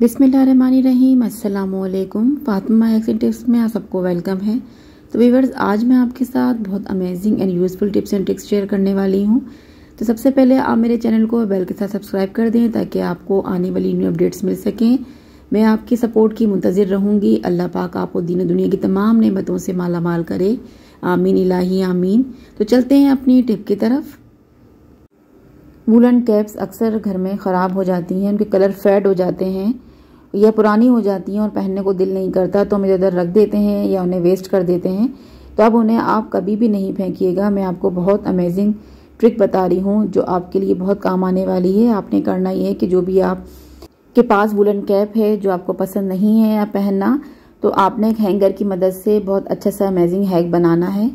बिसमीम अल्लाम फातिमा एक्सिन टिप्स में आप सबको वेलकम है तो वीवर्स आज मैं आपके साथ बहुत amazing and useful tips and tricks share करने वाली हूँ तो सबसे पहले आप मेरे चैनल को बेल के साथ सब्सक्राइब कर दें ताकि आपको आने वाली न्यू अपडेट्स मिल सकें मैं आपकी सपोर्ट की मुंतज़र रहूँगी अल्लाह पाक आपको दीन दुनिया की तमाम नमतों से माला माल करे आमीन इलाही आमीन तो चलते हैं अपनी टिप की तरफ वूलन कैप्स अक्सर घर में ख़राब हो जाती हैं उनके कलर फेड हो जाते हैं यह पुरानी हो जाती हैं और पहनने को दिल नहीं करता तो हम इधर उधर रख देते हैं या उन्हें वेस्ट कर देते हैं तो अब उन्हें आप कभी भी नहीं फेंकिएगा मैं आपको बहुत अमेजिंग ट्रिक बता रही हूँ जो आपके लिए बहुत काम आने वाली है आपने करना ये है कि जो भी आप के पास वुलन कैप है जो आपको पसंद नहीं है या पहनना तो आपने एक हैंगर की मदद से बहुत अच्छा सा अमेजिंग हैग बनाना है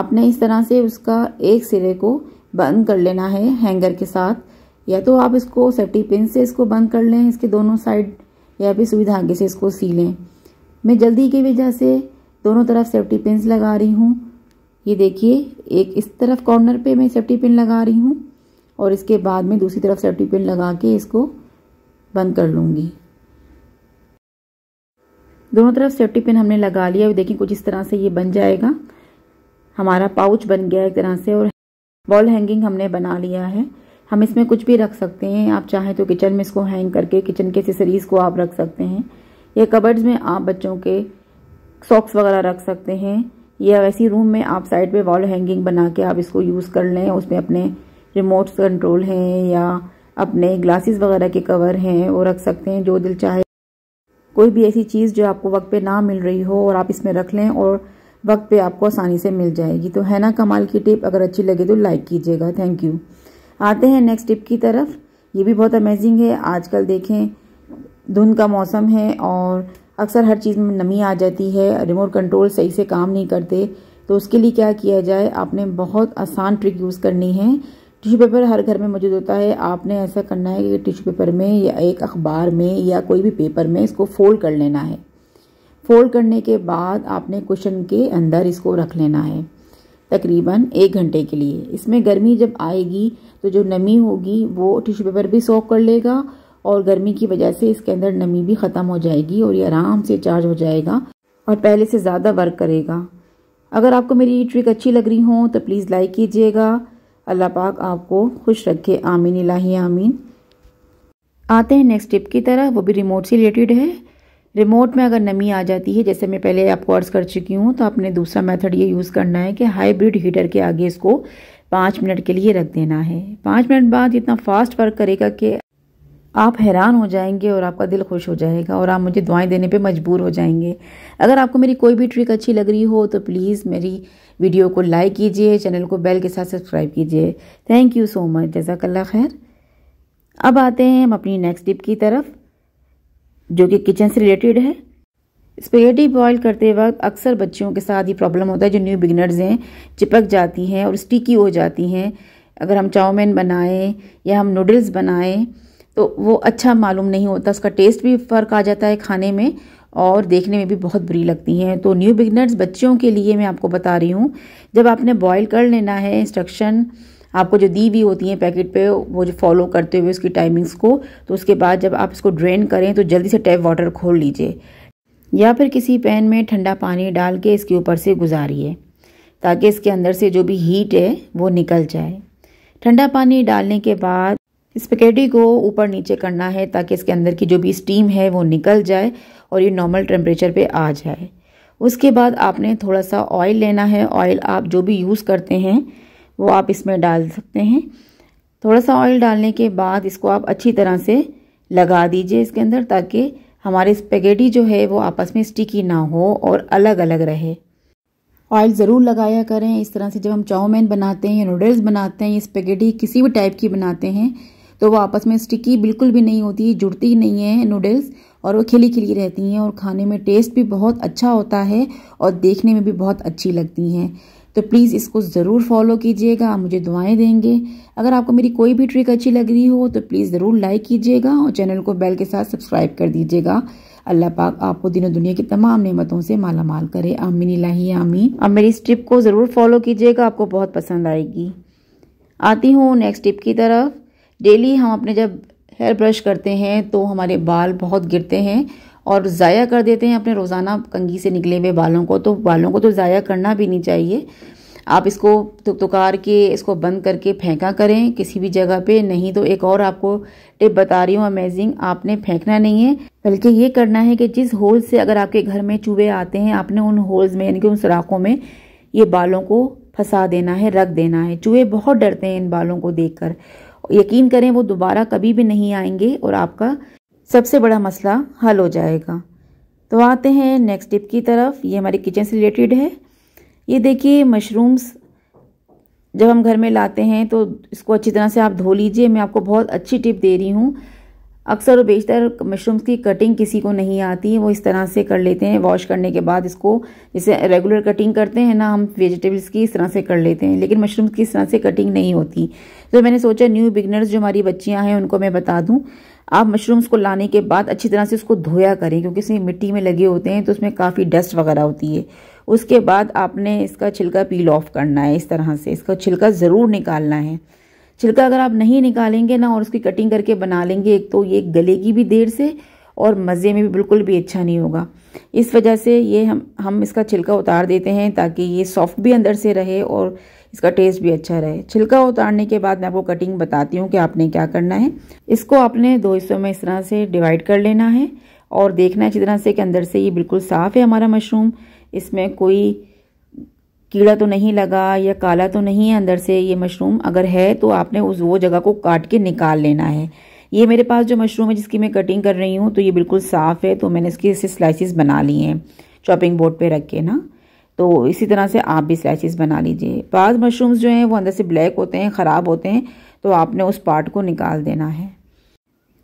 आपने इस तरह से उसका एक सिरे को बंद कर लेना है हैंगर के साथ या तो आप इसको सेफ्टी पिन से इसको बंद कर लें इसके दोनों साइड या फिर सुविधा से इसको सी लें मैं जल्दी की वजह से दोनों तरफ सेफ्टी पिन लगा रही हूँ ये देखिए एक इस तरफ कॉर्नर पे मैं सेफ्टी पिन लगा रही हूँ और इसके बाद में दूसरी तरफ सेफ्टी पिन लगा के इसको बंद कर लूँगी दोनों तरफ सेफ्टी पिन हमने लगा लिया और देखिए कुछ इस तरह से ये बन जाएगा हमारा पाउच बन गया एक तरह से और बॉल हैंगिंग हमने बना लिया है हम इसमें कुछ भी रख सकते हैं आप चाहें तो किचन में इसको हैंग करके किचन के एसेसरीज़ को आप रख सकते हैं या कबर्ड्स में आप बच्चों के सॉक्स वगैरह रख सकते हैं या वैसी रूम में आप साइड पे वॉल हैंगिंग बना के आप इसको यूज़ कर लें उसमें अपने रिमोट्स कंट्रोल हैं या अपने ग्लासेस वगैरह के कवर हैं वो रख सकते हैं जो दिल चाहे कोई भी ऐसी चीज़ जो आपको वक्त पे ना मिल रही हो और आप इसमें रख लें और वक्त पे आपको आसानी से मिल जाएगी तो है ना कमाल की टिप अगर अच्छी लगे तो लाइक कीजिएगा थैंक यू आते हैं नेक्स्ट टिप की तरफ ये भी बहुत अमेजिंग है आजकल देखें धुंध का मौसम है और अक्सर हर चीज़ में नमी आ जाती है रिमोट कंट्रोल सही से काम नहीं करते तो उसके लिए क्या किया जाए आपने बहुत आसान ट्रिक यूज़ करनी है टिश्यू पेपर हर घर में मौजूद होता है आपने ऐसा करना है कि टिश्यू पेपर में या एक अखबार में या कोई भी पेपर में इसको फोल्ड कर लेना है फोल्ड करने के बाद आपने क्वेश्चन के अंदर इसको रख लेना है तकरीबन एक घंटे के लिए इसमें गर्मी जब आएगी तो जो नमी होगी वो टिश्यू पेपर भी सोख कर लेगा और गर्मी की वजह से इसके अंदर नमी भी ख़त्म हो जाएगी और ये आराम से चार्ज हो जाएगा और पहले से ज़्यादा वर्क करेगा अगर आपको मेरी ट्रिक अच्छी लग रही हो तो प्लीज़ लाइक कीजिएगा अल्लाह पाक आपको खुश रखे आमीन इलाही आमीन आते हैं नेक्स्ट टिप की तरह वो भी रिमोट से रिलेटेड है रिमोट में अगर नमी आ जाती है जैसे मैं पहले आपको अर्ज कर चुकी हूँ तो आपने दूसरा मेथड ये यूज़ करना है कि हाईब्रिड हीटर के आगे इसको पाँच मिनट के लिए रख देना है पाँच मिनट बाद इतना फास्ट वर्क करेगा कि आप हैरान हो जाएंगे और आपका दिल खुश हो जाएगा और आप मुझे दुआएं देने पे मजबूर हो जाएंगे अगर आपको मेरी कोई भी ट्रिक अच्छी लग रही हो तो प्लीज़ मेरी वीडियो को लाइक कीजिए चैनल को बेल के साथ सब्सक्राइब कीजिए थैंक यू सो मच जजाकल्ला खैर अब आते हैं हम अपनी नेक्स्ट टिप की तरफ जो कि किचन से रिलेटेड है स्पेगेटी बॉईल करते वक्त अक्सर बच्चियों के साथ ये प्रॉब्लम होता है जो न्यू बिगनर्स हैं चिपक जाती हैं और स्टिकी हो जाती हैं अगर हम चाउमीन बनाएं या हम नूडल्स बनाएं तो वो अच्छा मालूम नहीं होता उसका टेस्ट भी फ़र्क आ जाता है खाने में और देखने में भी बहुत बुरी लगती हैं तो न्यू बिगनर्स बच्चियों के लिए मैं आपको बता रही हूँ जब आपने बॉयल कर लेना है इंस्ट्रक्शन आपको जो दी हुई होती हैं पैकेट पे वो जो फॉलो करते हुए उसकी टाइमिंग्स को तो उसके बाद जब आप इसको ड्रेन करें तो जल्दी से टैप वाटर खोल लीजिए या फिर किसी पैन में ठंडा पानी डाल के इसके ऊपर से गुजारिए ताकि इसके अंदर से जो भी हीट है वो निकल जाए ठंडा पानी डालने के बाद इस पैकेटी को ऊपर नीचे करना है ताकि इसके अंदर की जो भी स्टीम है वो निकल जाए और ये नॉर्मल टेम्परेचर पे आ जाए उसके बाद आपने थोड़ा सा ऑयल लेना है ऑयल आप जो भी यूज़ करते हैं वो आप इसमें डाल सकते हैं थोड़ा सा ऑयल डालने के बाद इसको आप अच्छी तरह से लगा दीजिए इसके अंदर ताकि हमारी स्पेगेटी जो है वो आपस में स्टिकी ना हो और अलग अलग रहे ऑयल ज़रूर लगाया करें इस तरह से जब हम चाउमीन बनाते हैं या नूडल्स बनाते हैं या स्पेगेटी किसी भी टाइप की बनाते हैं तो वो आपस में स्टिकी बिल्कुल भी नहीं होती जुड़ती नहीं है नूडल्स और वो खिली खिली रहती हैं और खाने में टेस्ट भी बहुत अच्छा होता है और देखने में भी बहुत अच्छी लगती हैं तो प्लीज़ इसको ज़रूर फॉलो कीजिएगा आप मुझे दुआएं देंगे अगर आपको मेरी कोई भी ट्रिक अच्छी लग रही हो तो प्लीज़ ज़रूर लाइक कीजिएगा और चैनल को बेल के साथ सब्सक्राइब कर दीजिएगा अल्लाह पाक आपको दिनों दुनिया की तमाम नेमतों से माला माल करे आमीन लाही आमीन अब मेरी इस ट्रिप को ज़रूर फॉलो कीजिएगा आपको बहुत पसंद आएगी आती हूँ नेक्स्ट ट्रिप की तरफ डेली हम अपने जब हेयर ब्रश करते हैं तो हमारे बाल बहुत गिरते हैं और ज़ाया कर देते हैं अपने रोज़ाना कंगी से निकले हुए बालों को तो बालों को तो ज़ाया करना भी नहीं चाहिए आप इसको तुकार के इसको बंद करके फेंका करें किसी भी जगह पे नहीं तो एक और आपको टिप बता रही हूँ अमेजिंग आपने फेंकना नहीं है बल्कि ये करना है कि जिस होल से अगर आपके घर में चूहे आते हैं आपने उन होल्स में यानी कि उन सुराखों में ये बालों को फंसा देना है रख देना है चूहे बहुत डरते हैं इन बालों को देख यकीन करें वो दोबारा कभी भी नहीं आएंगे और आपका सबसे बड़ा मसला हल हो जाएगा तो आते हैं नेक्स्ट टिप की तरफ ये हमारे किचन से रिलेटेड है ये देखिए मशरूम्स जब हम घर में लाते हैं तो इसको अच्छी तरह से आप धो लीजिए मैं आपको बहुत अच्छी टिप दे रही हूँ अक्सर और बेशतर मशरूम्स की कटिंग किसी को नहीं आती वो इस तरह से कर लेते हैं वॉश करने के बाद इसको जैसे रेगुलर कटिंग करते हैं ना हम वेजिटेबल्स की इस तरह से कर लेते हैं लेकिन मशरूम्स की इस तरह से कटिंग नहीं होती तो मैंने सोचा न्यू बिगनर्स जो हमारी बच्चियाँ हैं उनको मैं बता दूँ आप मशरूम्स को लाने के बाद अच्छी तरह से उसको धोया करें क्योंकि इसमें मिट्टी में लगे होते हैं तो उसमें काफ़ी डस्ट वगैरह होती है उसके बाद आपने इसका छिलका पील ऑफ करना है इस तरह से इसका छिलका ज़रूर निकालना है छिलका अगर आप नहीं निकालेंगे ना और उसकी कटिंग करके बना लेंगे एक तो ये गलेगी भी देर से और मज़े में भी बिल्कुल भी अच्छा नहीं होगा इस वजह से ये हम हम इसका छिलका उतार देते हैं ताकि ये सॉफ्ट भी अंदर से रहे और इसका टेस्ट भी अच्छा रहे छिलका उतारने के बाद मैं आपको कटिंग बताती हूँ कि आपने क्या करना है इसको आपने दो हिस्सों में इस तरह से डिवाइड कर लेना है और देखना अच्छी तरह से कि अंदर से ये बिल्कुल साफ़ है हमारा मशरूम इसमें कोई कीड़ा तो नहीं लगा या काला तो नहीं है अंदर से ये मशरूम अगर है तो आपने उस वो जगह को काट के निकाल लेना है ये मेरे पास जो मशरूम है जिसकी मैं कटिंग कर रही हूँ तो ये बिल्कुल साफ़ है तो मैंने इसके इसे स्लाइसिस बना लिए हैं चॉपिंग बोर्ड पे रख के ना तो इसी तरह से आप भी स्लाइसिस बना लीजिए बाद मशरूम्स जो हैं वो अंदर से ब्लैक होते हैं ख़राब होते हैं तो आपने उस पार्ट को निकाल देना है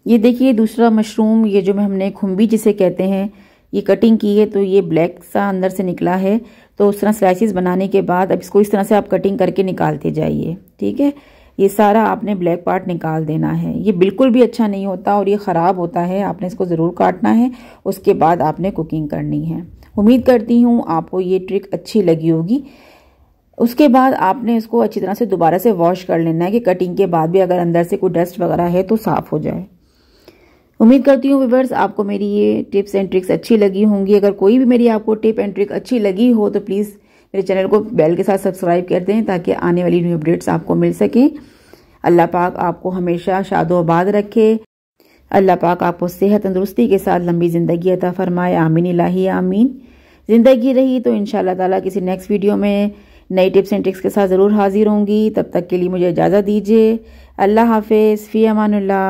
ये देखिए दूसरा मशरूम ये जो हमने खुम्बी जिसे कहते हैं ये कटिंग की है तो ये ब्लैक सा अंदर से निकला है तो उस तरह स्लाइसिस बनाने के बाद अब इसको इस तरह से आप कटिंग करके निकालते जाइए ठीक है ये सारा आपने ब्लैक पार्ट निकाल देना है ये बिल्कुल भी अच्छा नहीं होता और ये ख़राब होता है आपने इसको ज़रूर काटना है उसके बाद आपने कुकिंग करनी है उम्मीद करती हूँ आपको ये ट्रिक अच्छी लगी होगी उसके बाद आपने इसको अच्छी तरह से दोबारा से वॉश कर लेना है कि कटिंग के बाद भी अगर अंदर से कोई डस्ट वगैरह है तो साफ़ हो जाए उम्मीद करती हूँ व्यूवर्स आपको मेरी ये टिप्स एंड ट्रिक्स अच्छी लगी होंगी अगर कोई भी मेरी आपको टिप एंड ट्रिक अच्छी लगी हो तो प्लीज़ मेरे चैनल को बेल के साथ सब्सक्राइब कर दें ताकि आने वाली न्यू अपडेट्स आपको मिल सकें अल्लाह पाक आपको हमेशा शाद आबाद रखे अल्लाह पाक आपको सेहत तंदुरुस्ती के साथ लंबी ज़िंदगी अता फरमाए आमीन लाही आमीन ज़िंदगी रही तो इन ताला किसी नेक्स्ट वीडियो में नई टिप्स एंड ट्रिक्स के साथ ज़रूर हाजिर होंगी तब तक के लिए मुझे इजाज़त दीजिए अल्लाह हाफिज़ फ़ी अमानुल्ला